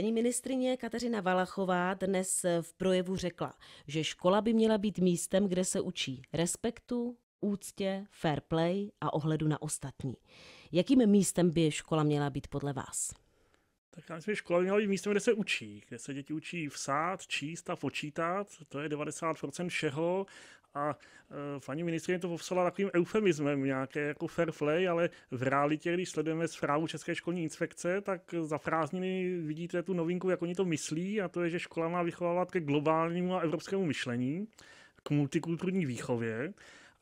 Paní ministrině Kateřina Valachová dnes v projevu řekla, že škola by měla být místem, kde se učí respektu, úctě, fair play a ohledu na ostatní. Jakým místem by škola měla být podle vás? Tak já myslím, že škola měla být místem, kde se učí, kde se děti učí vsát, číst a počítat, to je 90% všeho a e, paní ministrině to popsala takovým eufemismem, nějaké jako fair play, ale v realitě, když sledujeme zprávu České školní inspekce, tak za prázdniny vidíte tu novinku, jak oni to myslí a to je, že škola má vychovávat ke globálnímu a evropskému myšlení, k multikulturní výchově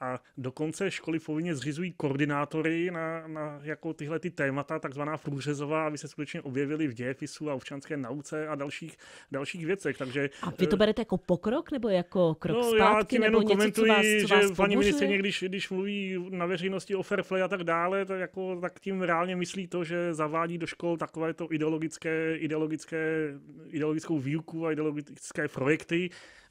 a dokonce školy povinně zřizují koordinátory na, na jako tyhle ty témata, takzvaná průřezová, aby se skutečně objevili v dějepisu a občanské nauce a dalších, dalších věcech. Takže, a vy to eh, berete jako pokrok nebo jako krok no, zpátky? Já nebo něco, komentuji, co vás, co vás že paní ministrině, když, když mluví na veřejnosti o fair play a tak dále, tak, jako, tak tím reálně myslí to, že zavádí do škol takové to ideologické, ideologické, ideologickou výuku a ideologické projekty,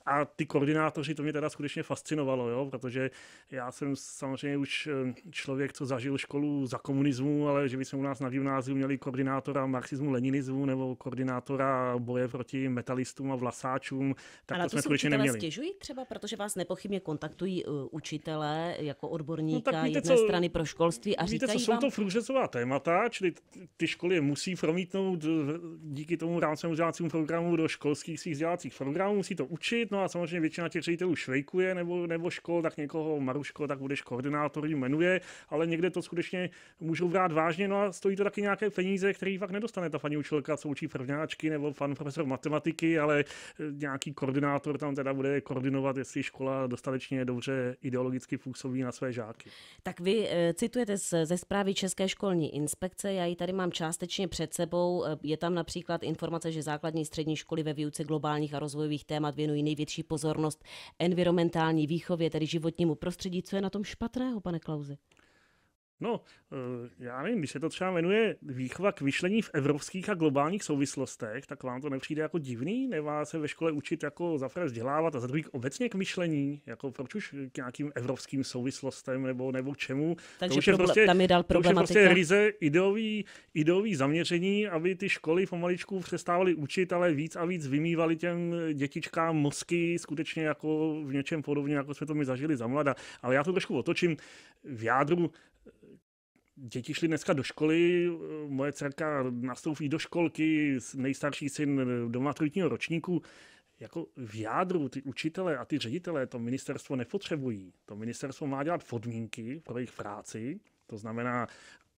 a ty koordinátoři, to mě teda skutečně fascinovalo, jo? protože já jsem samozřejmě už eh, člověk, co zažil školu za komunismu, ale že by jsme u nás na gymnáziu měli koordinátora marxismu, leninismu nebo koordinátora boje proti metalistům a vlasáčům, tak a to jsme skutečně neměli. stěžují třeba, protože vás nepochybně kontaktují eh, učitelé jako odborníka no, jedné co, strany pro školství a víte, říkají co, jsou vám... to průřezová témata, čili ty školy musí promítnout eh, díky tomu rámcovému vzdělávacímu programu do školských svých vzdělávacích programů, musí to učit, no všechno a samozřejmě většina těch ředitelů švejkuje nebo, nebo škol, tak někoho Maruško, tak budeš koordinátor, jmenuje, ale někde to skutečně můžou brát vážně, no a stojí to taky nějaké peníze, které fakt nedostane ta paní učitelka, co učí prvňáčky nebo pan profesor matematiky, ale eh, nějaký koordinátor tam teda bude koordinovat, jestli škola dostatečně dobře ideologicky působí na své žáky. Tak vy eh, citujete ze zprávy České školní inspekce, já ji tady mám částečně před sebou, eh, je tam například informace, že základní střední školy ve výuce globálních a rozvojových témat věnují větší pozornost environmentální výchově, tedy životnímu prostředí. Co je na tom špatného, pane Klauzi? No, eh, já nevím, když se to třeba jmenuje výchova k myšlení v evropských a globálních souvislostech, tak vám to nepřijde jako divný? Nemá se ve škole učit jako za prvé vzdělávat a za druhý obecně k myšlení? Jako proč už k nějakým evropským souvislostem nebo, nebo čemu? Takže prostě- to už je prostě, tam je dal to už je prostě ryze ideový, ideový zaměření, aby ty školy pomaličku přestávaly učit, ale víc a víc vymývaly těm dětičkám mozky skutečně jako v něčem podobně, jako jsme to my zažili za mlada. Ale já to trošku otočím. V jádru děti šly dneska do školy, moje dcerka nastoupí do školky, nejstarší syn do maturitního ročníku. Jako v jádru ty učitele a ty ředitele to ministerstvo nepotřebují. To ministerstvo má dělat podmínky pro jejich práci, to znamená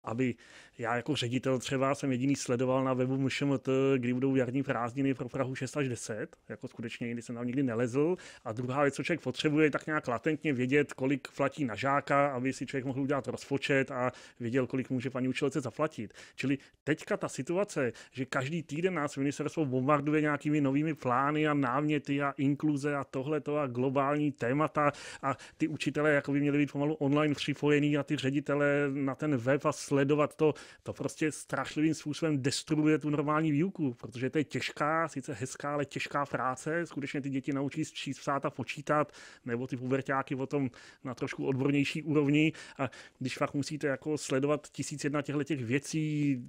aby já jako ředitel třeba jsem jediný sledoval na webu MŠMT, kdy budou jarní prázdniny pro Prahu 6 až 10, jako skutečně nikdy jsem tam nikdy nelezl. A druhá věc, co člověk potřebuje, tak nějak latentně vědět, kolik platí na žáka, aby si člověk mohl udělat rozpočet a věděl, kolik může paní učitelce zaplatit. Čili teďka ta situace, že každý týden nás ministerstvo bombarduje nějakými novými plány a náměty a inkluze a tohle a globální témata a ty učitelé jako by měli být pomalu online připojení a ty ředitele na ten web a sledovat to, to prostě strašlivým způsobem destruuje tu normální výuku, protože to je těžká, sice hezká, ale těžká práce. Skutečně ty děti naučí číst, psát a počítat, nebo ty pubertáky o tom na trošku odbornější úrovni. A když fakt musíte jako sledovat tisíc jedna těchto těch věcí,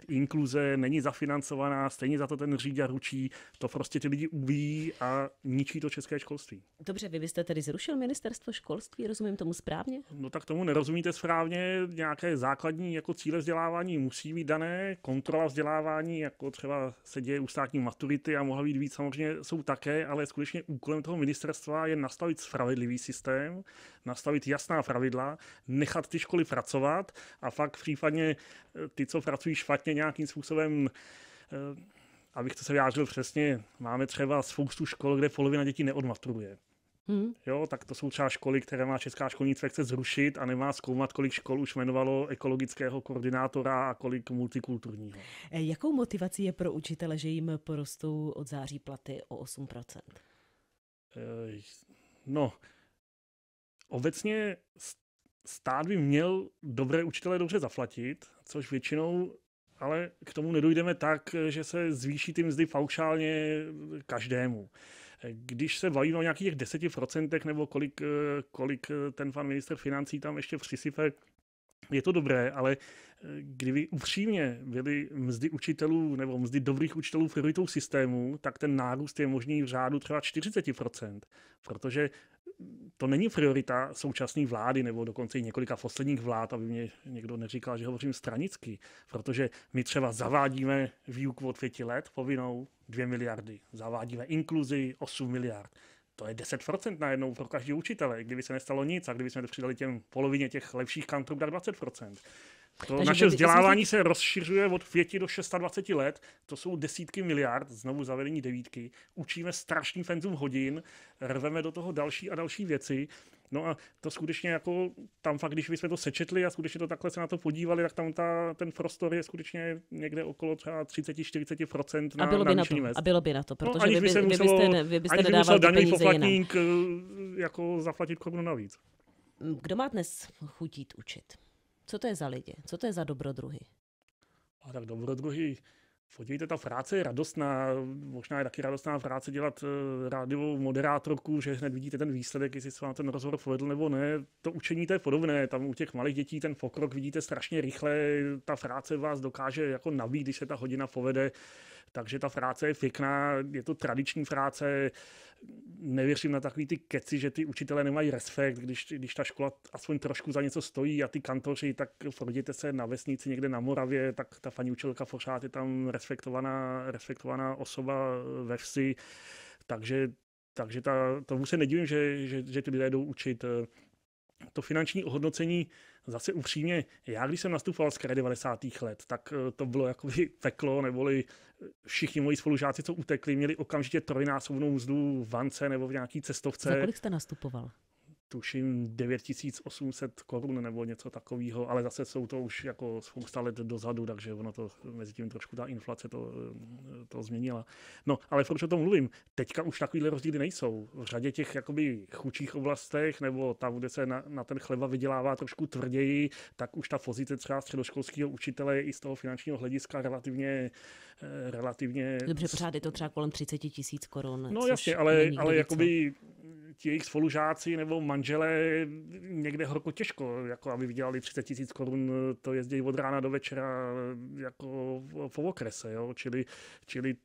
inkluze není zafinancovaná, stejně za to ten řídě ručí, to prostě ty lidi ubíjí a ničí to české školství. Dobře, vy byste tedy zrušil ministerstvo školství, rozumím tomu správně? No tak tomu nerozumíte správně, nějaké základní jako cíle cíle vzdělávání musí být dané, kontrola vzdělávání, jako třeba se děje u státní maturity a mohla být víc, samozřejmě jsou také, ale skutečně úkolem toho ministerstva je nastavit spravedlivý systém, nastavit jasná pravidla, nechat ty školy pracovat a fakt případně eh, ty, co pracují špatně nějakým způsobem eh, abych to se vyjádřil přesně, máme třeba spoustu škol, kde polovina dětí neodmaturuje. Hmm. Jo, tak to jsou třeba školy, které má Česká školní inspekce zrušit a nemá zkoumat, kolik škol už jmenovalo ekologického koordinátora a kolik multikulturního. Eh, jakou motivací je pro učitele, že jim porostou od září platy o 8%? Eh, no, obecně stát by měl dobré učitele dobře zaflatit, což většinou ale k tomu nedojdeme tak, že se zvýší ty mzdy paušálně každému. Když se bavíme o nějakých 10% nebo kolik, eh, kolik eh, ten pan minister financí tam ještě přisype, je to dobré, ale eh, kdyby upřímně byly mzdy učitelů nebo mzdy dobrých učitelů prioritou systému, tak ten nárůst je možný v řádu třeba 40%, protože to není priorita současné vlády nebo dokonce i několika posledních vlád, aby mě někdo neříkal, že hovořím stranicky, protože my třeba zavádíme výuku od pěti let povinnou, 2 miliardy. Zavádíme inkluzi 8 miliard. To je 10% najednou pro každý učitele, kdyby se nestalo nic a kdyby jsme přidali těm polovině těch lepších kantorů tak 20%. To Takže naše vzdělávání se rozšiřuje od 5 do 26 let, to jsou desítky miliard, znovu zavedení devítky, učíme strašný fenzům hodin, rveme do toho další a další věci. No a to skutečně jako tam fakt, když bychom to sečetli a skutečně to takhle se na to podívali, tak tam ta, ten prostor je skutečně někde okolo třeba 30-40% na, a bylo by na, to, mest. A bylo no, by na to, protože no, vy, by, muselo, vy, byste, vy byste nedával by daňový poplatník jinam. Eh, jako zaplatit korunu navíc. Kdo má dnes chutit učit? Co to je za lidi? Co to je za dobrodruhy? A tak dobrodruhy, podívejte, ta práce je radostná, možná je taky radostná práce dělat eh, rádiovou moderátorku, že hned vidíte ten výsledek, jestli se vám ten rozhovor povedl nebo ne. To učení to je podobné, tam u těch malých dětí ten pokrok vidíte strašně rychle, ta práce vás dokáže jako nabít, když se ta hodina povede takže ta fráce je pěkná, je to tradiční fráce. nevěřím na takový ty keci, že ty učitelé nemají respekt, když, když ta škola aspoň trošku za něco stojí a ty kantoři, tak projděte se na vesnici někde na Moravě, tak ta paní učitelka pořád je tam respektovaná, respektovaná osoba ve vsi, takže takže ta, tomu se nedivím, že, že, že ty lidé jdou učit. To finanční ohodnocení zase upřímně, já když jsem nastupoval z kraje 90. let, tak eh, to bylo jako peklo, neboli eh, všichni moji spolužáci, co utekli, měli okamžitě trojnásobnou mzdu v vance nebo v nějaký cestovce. Za kolik jste nastupoval? tuším 9800 korun nebo něco takového, ale zase jsou to už jako spousta let dozadu, takže ono to mezi tím trošku ta inflace to, to změnila. No, ale proč o tom mluvím? Teďka už takovýhle rozdíly nejsou. V řadě těch jakoby chudších oblastech nebo tam, kde se na, na ten chleba vydělává trošku tvrději, tak už ta pozice třeba středoškolského učitele je i z toho finančního hlediska relativně eh, relativně... Dobře, pořád je to třeba kolem 30 tisíc korun. No jasně, ale, ale jakoby no ti jejich spolužáci nebo manželé někde horko těžko, jako aby vydělali 30 tisíc korun, to jezdí od rána do večera jako po okrese, jo? Čili, čili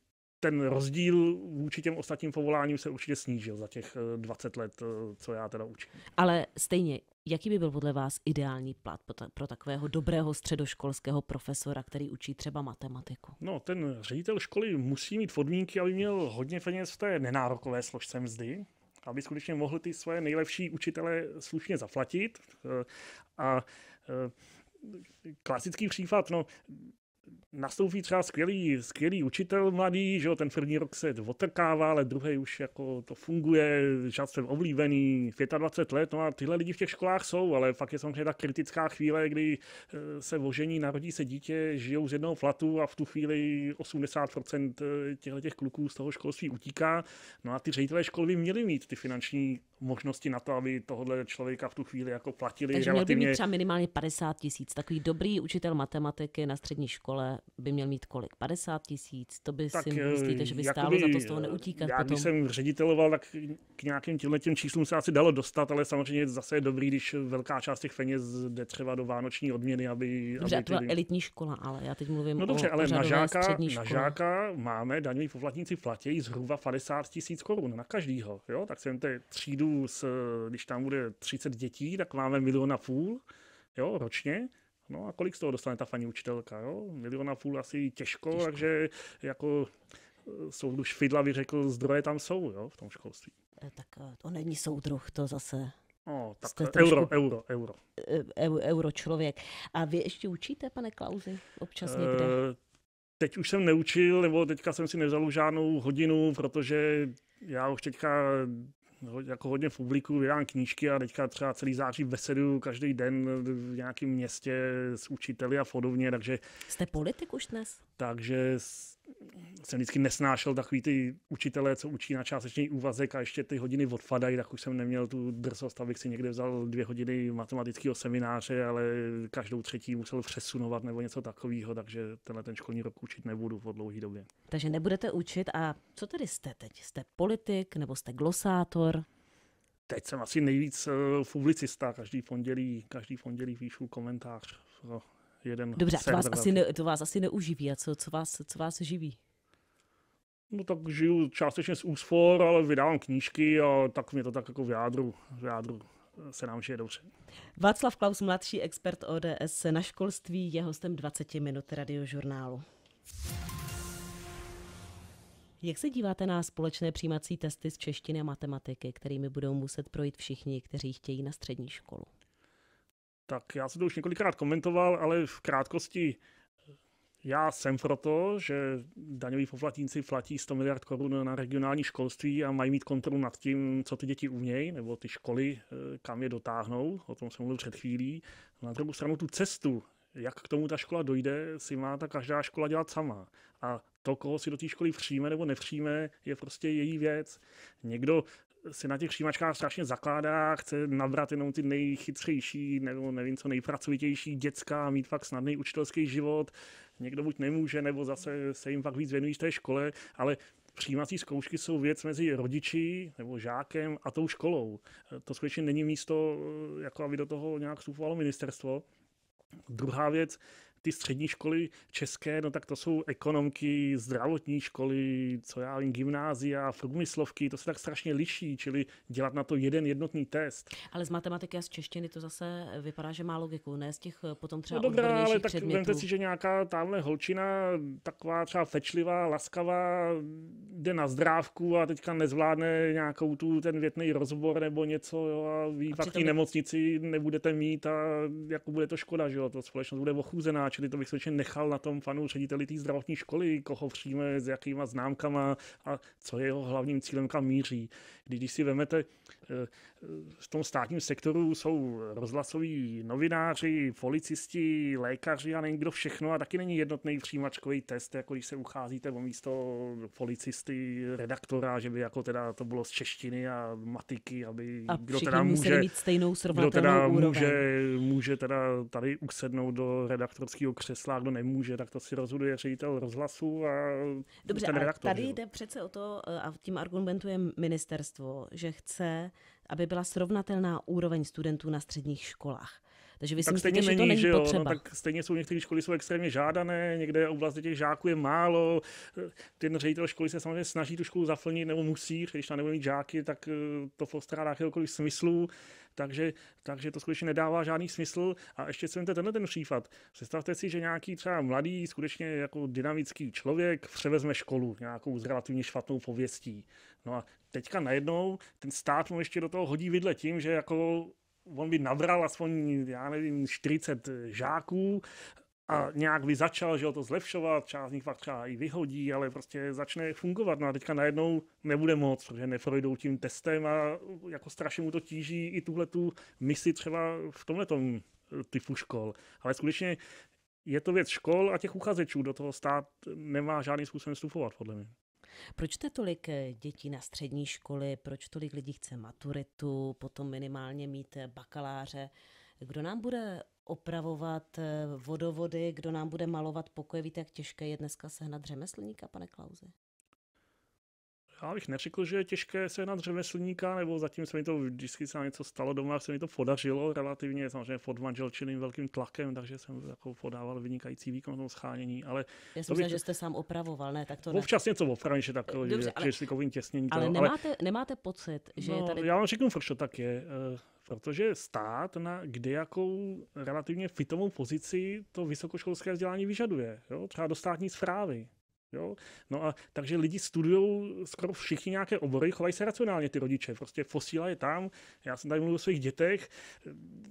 ten rozdíl vůči těm ostatním povoláním se určitě snížil za těch 20 eh, let, eh, co já teda učím. Ale stejně, jaký by byl podle vás ideální plat pro takového dobrého středoškolského profesora, který učí třeba matematiku? No, ten ředitel školy musí mít podmínky, aby měl hodně peněz v té nenárokové složce mzdy, aby skutečně mohli ty svoje nejlepší učitele slušně zaplatit. Eh, a eh, klasický případ, no, nastoupí třeba skvělý, skvělý učitel mladý, že jo, ten první rok se otrkává, ale druhý už jako to funguje, žád jsem ovlíbený, 25 let, no a tyhle lidi v těch školách jsou, ale fakt je samozřejmě ta kritická chvíle, kdy eh, se vožení, narodí se dítě, žijou z jednoho platu a v tu chvíli 80% eh, těchto těch kluků z toho školství utíká, no a ty ředitelé škol by měli mít ty finanční možnosti na to, aby tohle člověka v tu chvíli jako platili Takže relativně... měl by mít třeba minimálně 50 tisíc. Takový dobrý učitel matematiky na střední škole by měl mít kolik? 50 tisíc? To by tak si myslíte, eh, že by jakoby, stálo za to z toho neutíkat Já když jsem řediteloval, tak k nějakým těmhle těm číslům se asi dalo dostat, ale samozřejmě zase je dobrý, když velká část těch peněz jde třeba do vánoční odměny, aby... Dobře, aby to byla elitní škola, ale já teď mluvím no dobře, o ale na žáka, na žáka máme, daňoví poplatníci platí zhruba 50 tisíc korun na každýho, jo? tak jsem té třídu s, eh, když tam bude 30 dětí, tak máme milion a půl jo, ročně. No a kolik z toho dostane ta paní učitelka? Jo? Milion a půl asi těžko, těžko. takže jako eh, soudruž Fidla by řekl, zdroje tam jsou jo, v tom školství. Eh, tak to není soudruh, to zase No, tak Jste euro, trošku... euro, euro. euro. euro člověk. A vy ještě učíte, pane Klauzi, občas někde? E, teď už jsem neučil, nebo teďka jsem si nevzal žádnou hodinu, protože já už teďka jako hodně publiku, vydám knížky a teďka třeba celý září vesedu každý den v nějakém městě s učiteli a podobně, takže... Jste politik už dnes? Takže jsem vždycky nesnášel takový ty učitelé, co učí na částečný úvazek a ještě ty hodiny odpadají, tak už jsem neměl tu drzost, abych si někde vzal dvě hodiny matematického semináře, ale každou třetí musel přesunovat nebo něco takového, takže tenhle ten školní rok učit nebudu po dlouhý době. Takže nebudete učit a co tedy jste teď? Jste politik nebo jste glosátor? Teď jsem asi nejvíc eh, publicista, každý pondělí, každý pondělí píšu komentář pro jeden Dobře, to vás, asi ne, to vás asi neuživí. A co, co, vás, co vás živí? No tak žiju částečně z úspor, ale vydávám knížky a tak mě to tak jako v jádru, v jádru eh, se nám žije dobře. Václav Klaus, mladší expert ODS na školství, je hostem 20 minut radiožurnálu. Jak se díváte na společné přijímací testy z češtiny a matematiky, kterými budou muset projít všichni, kteří chtějí na střední školu? Tak já jsem to už několikrát komentoval, ale v krátkosti já jsem proto, že daňoví poplatníci platí 100 miliard korun na regionální školství a mají mít kontrolu nad tím, co ty děti umějí, nebo ty školy, eh, kam je dotáhnou, o tom jsem mluvil před chvílí. Na druhou stranu tu cestu, jak k tomu ta škola dojde, si má ta každá škola dělat sama. A to, koho si do té školy přijme nebo nepřijme, je prostě její věc. Někdo si na těch přijímačkách strašně zakládá, chce nabrat jenom ty nejchytřejší nebo nevím co nejpracovitější děcka, mít fakt snadný učitelský život, někdo buď nemůže, nebo zase se jim fakt víc věnují v té škole, ale přijímací zkoušky jsou věc mezi rodiči nebo žákem a tou školou. To skutečně není místo, eh, jako aby do toho nějak vstupovalo ministerstvo. Druhá věc, ty střední školy české, no tak to jsou ekonomky, zdravotní školy, co já vím, gymnázia, průmyslovky, to se tak strašně liší, čili dělat na to jeden jednotný test. Ale z matematiky a z češtiny to zase vypadá, že má logiku, ne z těch eh, potom třeba No dobrá, ale tak předmětů. vemte si, že nějaká tamhle holčina, taková třeba fečlivá, laskavá, jde na zdrávku a teďka nezvládne nějakou tu ten větný rozbor nebo něco jo, a vy a pak by... nemocnici nebudete mít a jako bude to škoda, že jo, to společnost bude ochůzená, Čili to bych skutečně nechal na tom panu řediteli té zdravotní školy, koho přijme, s jakýma známkama a co je jeho hlavním cílem, kam míří. Když si vemete, eh, v tom státním sektoru jsou rozhlasoví novináři, policisti, lékaři a nevím kdo všechno a taky není jednotný přijímačkový test, jako když se ucházíte o místo policisty, redaktora, že by jako teda to bylo z češtiny a matiky, aby a kdo teda může, mít stejnou kdo teda může, může teda tady usednout do redaktorské nějakého křesla, kdo nemůže, tak to si rozhoduje ředitel rozhlasu a Dobře, ten redaktor. Ale tady jde přece o to, eh, a tím argumentuje ministerstvo, že chce, aby byla srovnatelná úroveň studentů na středních školách. Takže vy si tak myslíte, stejně že není, to není že jo? No, potřeba. No, tak stejně jsou některé školy jsou extrémně žádané, někde oblast těch žáků je málo. Eh, ten ředitel školy se samozřejmě snaží tu školu zaplnit nebo musí, když tam nebude mít žáky, tak eh, to postrádá jakýkoliv smyslu takže, takže to skutečně nedává žádný smysl. A ještě si tenhle ten případ. Představte si, že nějaký třeba mladý, skutečně jako dynamický člověk převezme školu nějakou z relativně špatnou pověstí. No a teďka najednou ten stát mu ještě do toho hodí vidle tím, že jako on by nabral aspoň, já nevím, 40 žáků a nějak by začal, že ho to zlepšovat, část z nich pak třeba i vyhodí, ale prostě začne fungovat. No a teďka najednou nebude moc, protože neprojdou tím testem a jako strašně mu to tíží i tuhle tu misi třeba v tomhle eh, typu škol. Ale skutečně je to věc škol a těch uchazečů do toho stát nemá žádný způsobem vstupovat, podle mě. Proč jste tolik eh, dětí na střední školy, proč tolik lidí chce maturitu, potom minimálně mít eh, bakaláře? Kdo nám bude opravovat eh, vodovody, kdo nám bude malovat pokoje. Víte, jak těžké je dneska sehnat řemeslníka, pane Klauze? Já bych neřekl, že je těžké sehnat řemeslníka, nebo zatím se mi to vždycky se něco stalo doma, se mi to podařilo relativně, samozřejmě pod manželčiným velkým tlakem, takže jsem jako podával vynikající výkon toho schánění. Ale Já jsem bych... že jste sám opravoval, ne? Tak to ne. Občas něco opravím, že tak, Dobře, že, ale... těsnění. Ale, ale nemáte, ale... nemáte pocit, že no, je tady... Já vám řeknu, proč to tak je. Uh protože stát na kdejakou relativně fitovou pozici to vysokoškolské vzdělání vyžaduje. Jo? Třeba do státní zprávy. Jo? No a takže lidi studují skoro všichni nějaké obory, chovají se racionálně ty rodiče. Prostě fosíla je tam, já jsem tady mluvil o svých dětech,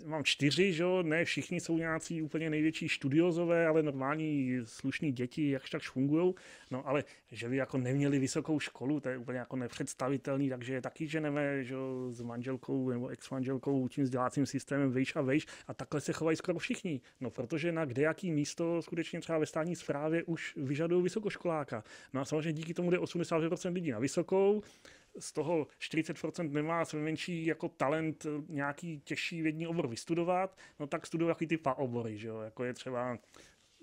mám čtyři, že ne všichni jsou nějací úplně největší studiozové, ale normální slušní děti, jakž takž fungují. No ale že by jako neměli vysokou školu, to je úplně jako nepředstavitelný, takže je taky ženeme, že s manželkou nebo ex-manželkou tím vzdělávacím systémem vejš a vejš a takhle se chovají skoro všichni. No protože na kdejaký místo skutečně třeba ve státní správě už vyžadují školu prvoškoláka. No a samozřejmě díky tomu jde 80% lidí na vysokou, z toho 40% nemá své menší jako talent eh, nějaký těžší vědní obor vystudovat, no tak studují jaký ty obory, že jo? jako je třeba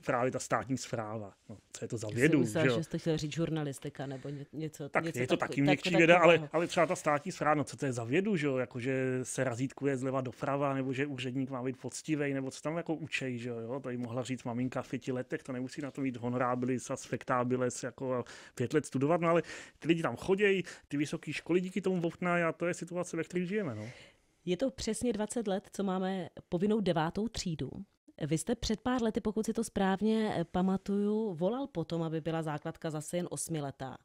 právě ta státní zpráva. No, co je to za vědu? Myslel, že, že jste chtěl říct žurnalistika nebo ně, něco Tak něco je to taky měkčí věda, ale, ale třeba ta státní zpráva, no co to je za vědu, že Jako, že se razítkuje zleva doprava, nebo že úředník má být poctivý, nebo co tam jako učej, že jo? Tady mohla říct maminka v pěti letech, to nemusí na to mít honorábilis a spectabilis, jako pět let studovat, no ale ty lidi tam chodějí, ty vysoké školy díky tomu vopná a to je situace, ve které žijeme, no. Je to přesně 20 let, co máme povinnou devátou třídu vy jste před pár lety, pokud si to správně eh, pamatuju, volal potom, aby byla základka zase jen osmiletá.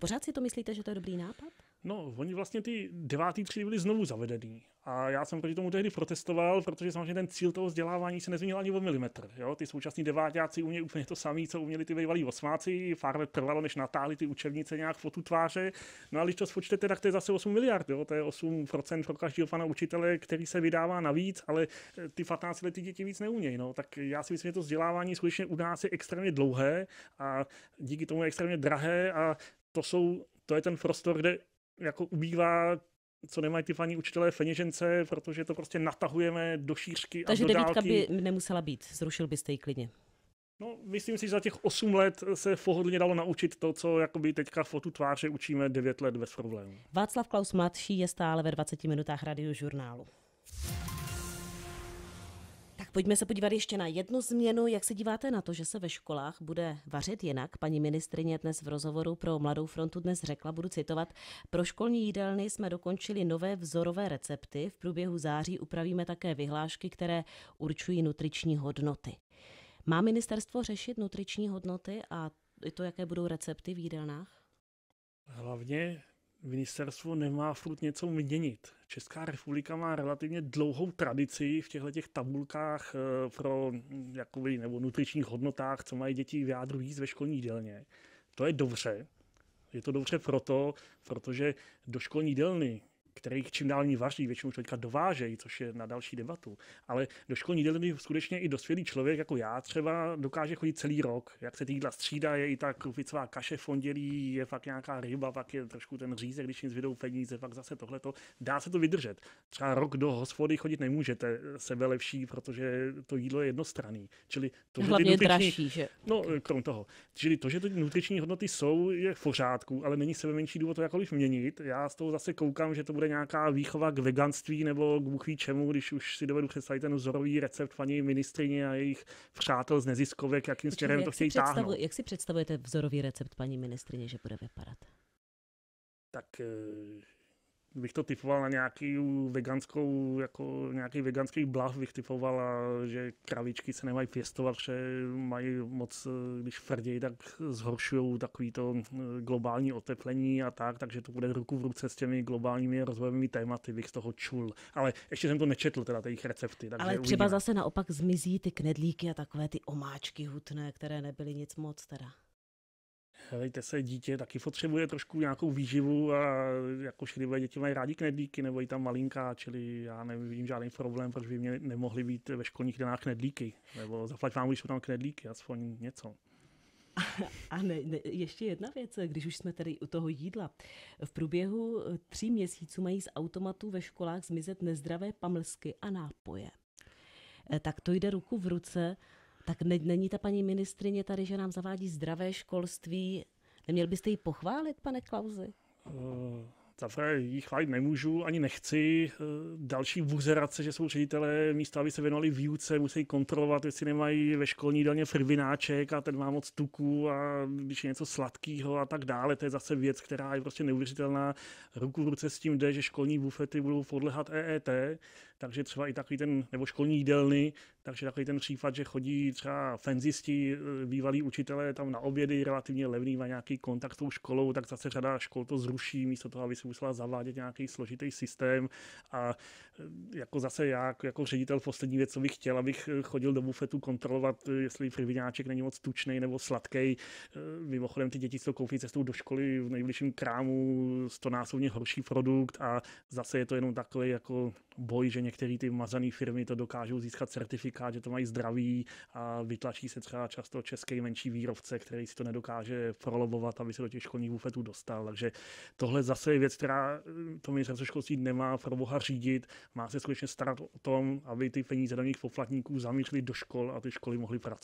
Pořád si to myslíte, že to je dobrý nápad? No, oni vlastně ty devátý třídy byly znovu zavedený. A já jsem proti tomu tehdy protestoval, protože samozřejmě ten cíl toho vzdělávání se nezměnil ani o milimetr. Jo? Ty současní devátáci umějí úplně to samé, co uměli ty bývalí osmáci. Pár let trvalo, než natáhli ty učebnice nějak fotu tváře. No a když to spočtete, tak to je zase 8 miliard. Jo? To je 8% pro každého pana učitele, který se vydává navíc, ale eh, ty 15 lety děti víc neumějí. No? Tak já si myslím, že to vzdělávání skutečně u nás je extrémně dlouhé a díky tomu je extrémně drahé a to jsou to je ten prostor, kde jako ubývá co nemají ty paní učitelé feněžence, protože to prostě natahujeme do šířky Takže a do dálky. Takže by nemusela být, zrušil byste ji klidně. No, myslím si, že za těch 8 let se pohodlně dalo naučit to, co jakoby teďka fotu tváře učíme 9 let bez problémů. Václav Klaus mladší je stále ve 20 minutách radiožurnálu. Pojďme se podívat ještě na jednu změnu. Jak se díváte na to, že se ve školách bude vařit jinak? Paní ministrině dnes v rozhovoru pro Mladou frontu dnes řekla, budu citovat, pro školní jídelny jsme dokončili nové vzorové recepty. V průběhu září upravíme také vyhlášky, které určují nutriční hodnoty. Má ministerstvo řešit nutriční hodnoty a to, jaké budou recepty v jídelnách? Hlavně ministerstvo nemá furt něco měnit. Česká republika má relativně dlouhou tradici v těchto těch tabulkách eh, pro mm, jakoby, nebo nutričních hodnotách, co mají děti v jádru jíst ve školní dělně. To je dobře. Je to dobře proto, protože do školní dělny kterých čím dál ní vaří, většinou člověka dovážejí, což je na další debatu. Ale do školní dělny skutečně i dospělý člověk, jako já třeba, dokáže chodit celý rok. Jak se ty jídla střídá, je i ta krupicová kaše v pondělí, je fakt nějaká ryba, pak je trošku ten řízek, když jim zvědou peníze, pak zase tohleto. Dá se to vydržet. Třeba rok do hospody chodit nemůžete sebe lepší, protože to jídlo je jednostranný. Čili to, Hlavně nutriční... dražší, že? No, eh, krom toho. Čili to, že ty nutriční hodnoty jsou, je v pořádku, ale není sebe menší důvod to jakoliv měnit. Já z toho zase koukám, že to bude bude nějaká výchova k veganství nebo k buchví čemu, když už si dovedu představit ten vzorový recept paní ministrině a jejich přátel z neziskovek, jakým Počkej, směrem jak to chtějí táhnout. Jak si představujete vzorový recept paní ministrině, že bude vypadat? Tak eh, bych to typoval na nějaký veganskou, jako nějaký veganský blav bych typoval, a že kravičky se nemají pěstovat, že mají moc, když frděj, tak zhoršují takový to eh, globální oteplení a tak, takže to bude ruku v ruce s těmi globálními rozvojovými tématy, bych z toho čul. Ale ještě jsem to nečetl, teda těch recepty. Takže Ale třeba uvidíme. zase naopak zmizí ty knedlíky a takové ty omáčky hutné, které nebyly nic moc teda helejte se, dítě taky potřebuje trošku nějakou výživu a jako šlivé děti mají rádi knedlíky, nebo i tam malinká, čili já nevidím žádný problém, proč by mě nemohli být ve školních denách knedlíky, nebo zaplať vám, když jsou tam knedlíky, aspoň něco. A ne, ne, ještě jedna věc, když už jsme tady u toho jídla. V průběhu eh, tří měsíců mají z automatů ve školách zmizet nezdravé pamlsky a nápoje. Eh, tak to jde ruku v ruce tak ne, není ta paní ministrině tady, že nám zavádí zdravé školství. Neměl byste ji pochválit, pane Klauzi? Zavře, eh, Za ji chválit nemůžu, ani nechci. Eh, další vůzerace, že jsou ředitelé místa, aby se věnovali výuce, musí kontrolovat, jestli nemají ve školní daně frvináček a ten má moc tuku a když je něco sladkého a tak dále. To je zase věc, která je prostě neuvěřitelná. Ruku v ruce s tím jde, že školní bufety budou podlehat EET, takže třeba i takový ten, nebo školní jídelny, takže takový ten případ, že chodí třeba fenzisti, eh, bývalí učitelé tam na obědy relativně levný má nějaký kontakt s tou školou, tak zase řada škol to zruší, místo toho, aby se musela zavádět nějaký složitý systém a eh, jako zase já jako ředitel poslední věc, co bych chtěl, abych eh, chodil do bufetu kontrolovat, jestli frivináček není moc tučný nebo sladký. Mimochodem ty děti si to koupí cestou do školy v nejbližším krámu, stonásobně horší produkt a zase je to jenom takový jako boj, že některé ty mazané firmy to dokážou získat certifikát, že to mají zdraví a vytlačí se třeba často český menší výrobce, který si to nedokáže prolobovat, aby se do těch školních bufetů dostal. Takže tohle zase je věc, která eh, to ministerstvo školství nemá pro boha řídit, má se skutečně starat o tom, aby ty peníze daných poplatníků zamířily do škol a ty školy mohly pracovat.